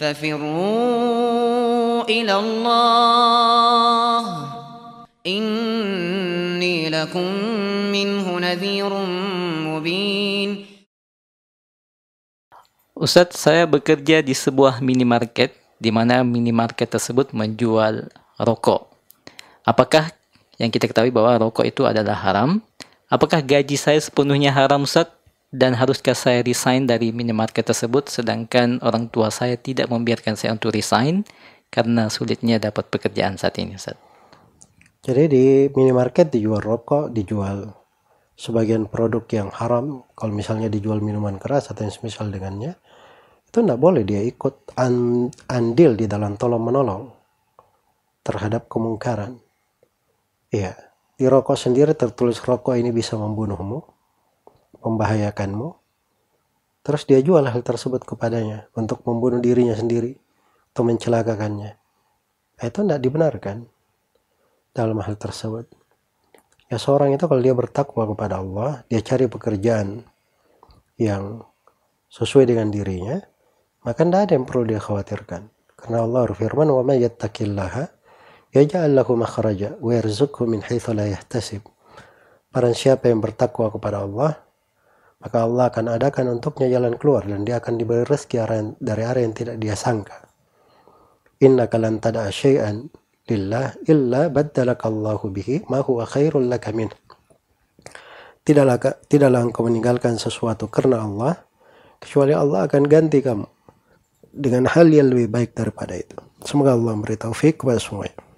ففروا إلى الله إني لكم منه نذير مبين Ustadz, saya bekerja di sebuah minimarket di mana minimarket tersebut menjual rokok. Apakah yang kita ketahui bahwa rokok itu adalah haram? Apakah gaji saya sepenuhnya haram, Ustadz? dan haruskah saya resign dari minimarket tersebut sedangkan orang tua saya tidak membiarkan saya untuk resign karena sulitnya dapat pekerjaan saat ini Ustaz? Jadi di minimarket dijual rokok, dijual sebagian produk yang haram kalau misalnya dijual minuman keras atau yang semisal dengannya itu tidak boleh dia ikut andil di dalam tolong menolong terhadap kemungkaran. Iya, di rokok sendiri tertulis rokok ini bisa membunuhmu membahayakanmu, terus dia jual hal tersebut kepadanya untuk membunuh dirinya sendiri atau mencelakakannya. Nah, itu tidak dibenarkan dalam hal tersebut. Ya seorang itu kalau dia bertakwa kepada Allah, dia cari pekerjaan yang sesuai dengan dirinya, maka tidak ada yang perlu dia khawatirkan. Karena Allah berfirman, "Wa may yattaqillaha yaj'al lahu makhraja wa yarzuqhu min haitsu la yahtasib." Barang siapa yang bertakwa kepada Allah, maka Allah akan adakan untuknya jalan keluar dan dia akan diberi rezeki dari arah yang tidak dia sangka. Inna kalan tada syai'an lillah illa Allahu bihi ma huwa khairul laka min. Tidaklah, tidaklah engkau meninggalkan sesuatu karena Allah, kecuali Allah akan ganti kamu dengan hal yang lebih baik daripada itu. Semoga Allah memberi taufik kepada semuanya.